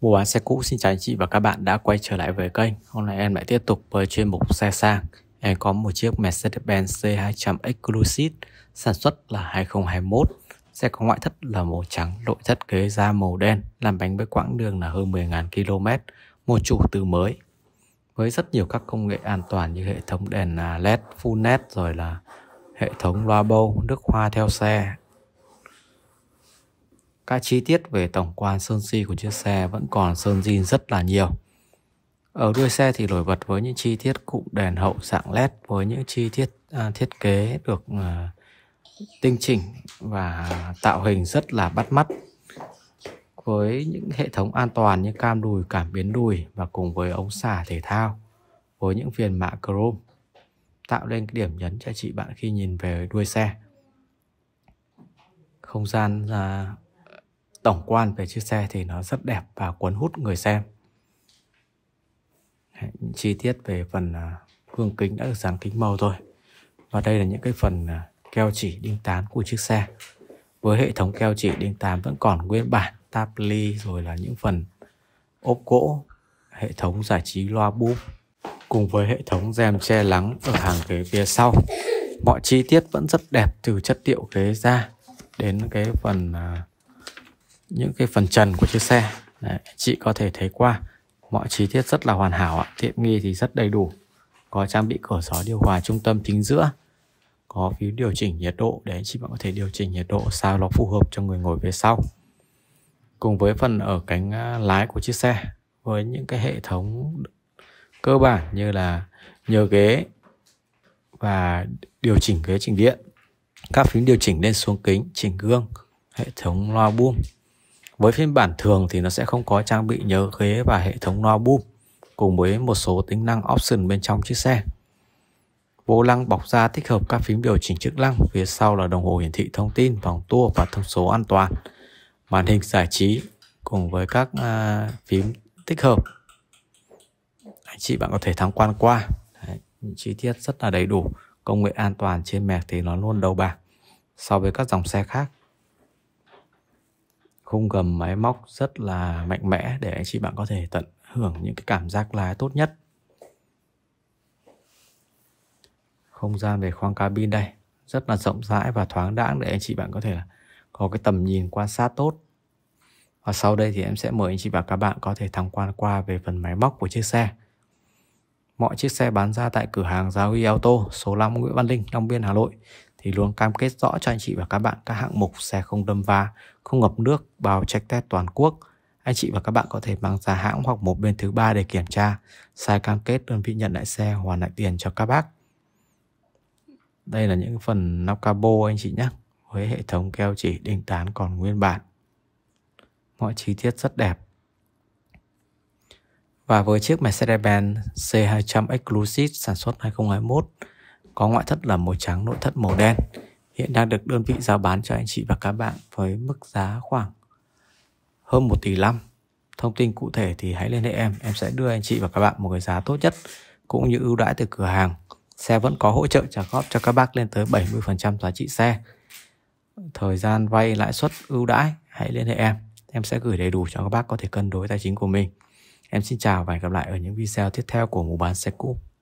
Mua bán xe cũ xin chào anh chị và các bạn đã quay trở lại với kênh Hôm nay em lại tiếp tục với chuyên mục xe sang Em có một chiếc Mercedes-Benz C200 Exclusive Sản xuất là 2021 Xe có ngoại thất là màu trắng, nội thất ghế da màu đen Làm bánh với quãng đường là hơn 10.000 km Một chủ từ mới Với rất nhiều các công nghệ an toàn như hệ thống đèn à LED, full LED Rồi là hệ thống loa bâu, nước hoa theo xe các chi tiết về tổng quan sơn si của chiếc xe vẫn còn sơn zin rất là nhiều. Ở đuôi xe thì nổi bật với những chi tiết cụm đèn hậu dạng LED với những chi tiết à, thiết kế được à, tinh chỉnh và tạo hình rất là bắt mắt với những hệ thống an toàn như cam đùi, cảm biến đùi và cùng với ống xả thể thao với những viền mạ chrome tạo nên cái điểm nhấn cho chị bạn khi nhìn về đuôi xe. Không gian à, tổng quan về chiếc xe thì nó rất đẹp và cuốn hút người xem chi tiết về phần à, gương kính đã được dán kính màu thôi. và đây là những cái phần à, keo chỉ đinh tán của chiếc xe với hệ thống keo chỉ đinh tán vẫn còn nguyên bản táp ly rồi là những phần ốp gỗ hệ thống giải trí loa búp cùng với hệ thống rèm che lắng ở hàng ghế phía sau mọi chi tiết vẫn rất đẹp từ chất liệu ghế ra đến cái phần uh, những cái phần trần của chiếc xe Đấy, chị có thể thấy qua mọi chi tiết rất là hoàn hảo ạ tiện nghi thì rất đầy đủ có trang bị cửa gió điều hòa trung tâm chính giữa có phiếu điều chỉnh nhiệt độ để chị bạn có thể điều chỉnh nhiệt độ sao nó phù hợp cho người ngồi phía sau cùng với phần ở cánh à, lái của chiếc xe với những cái hệ thống cơ bản như là nhờ ghế và điều chỉnh ghế chỉnh điện các phím điều chỉnh lên xuống kính chỉnh gương hệ thống loa buông với phiên bản thường thì nó sẽ không có trang bị nhớ ghế và hệ thống loa boom cùng với một số tính năng option bên trong chiếc xe. Vô lăng bọc da tích hợp các phím điều chỉnh chức năng, phía sau là đồng hồ hiển thị thông tin, vòng tua và thông số an toàn. Màn hình giải trí cùng với các uh, phím tích hợp. Anh chị bạn có thể tham quan qua. Đấy, chi tiết rất là đầy đủ. Công nghệ an toàn trên mẹc thì nó luôn đầu bạc so với các dòng xe khác khung gầm máy móc rất là mạnh mẽ để anh chị bạn có thể tận hưởng những cái cảm giác lái tốt nhất không gian về khoang cabin đây rất là rộng rãi và thoáng đãng để anh chị bạn có thể có cái tầm nhìn quan sát tốt và sau đây thì em sẽ mời anh chị và các bạn có thể tham quan qua về phần máy móc của chiếc xe mọi chiếc xe bán ra tại cửa hàng Giao Huy Auto số 5 Nguyễn Văn Linh, Long Biên, Hà Nội thì luôn cam kết rõ cho anh chị và các bạn các hạng mục xe không đâm va, không ngập nước, bao check test toàn quốc. Anh chị và các bạn có thể mang ra hãng hoặc một bên thứ ba để kiểm tra. Sai cam kết đơn vị nhận lại xe hoàn lại tiền cho các bác. Đây là những phần nắp cabo anh chị nhé. Với hệ thống keo chỉ đinh tán còn nguyên bản. Mọi chi tiết rất đẹp. Và với chiếc Mercedes-Benz C200 Exclusive sản xuất 2021 có ngoại thất là màu trắng, nội thất màu đen. Hiện đang được đơn vị giao bán cho anh chị và các bạn với mức giá khoảng hơn 1 tỷ 5. Thông tin cụ thể thì hãy liên hệ em, em sẽ đưa anh chị và các bạn một cái giá tốt nhất cũng như ưu đãi từ cửa hàng. Xe vẫn có hỗ trợ trả góp cho các bác lên tới 70% giá trị xe. Thời gian vay lãi suất ưu đãi, hãy liên hệ em. Em sẽ gửi đầy đủ cho các bác có thể cân đối tài chính của mình. Em xin chào và hẹn gặp lại ở những video tiếp theo của mùa bán xe cũ.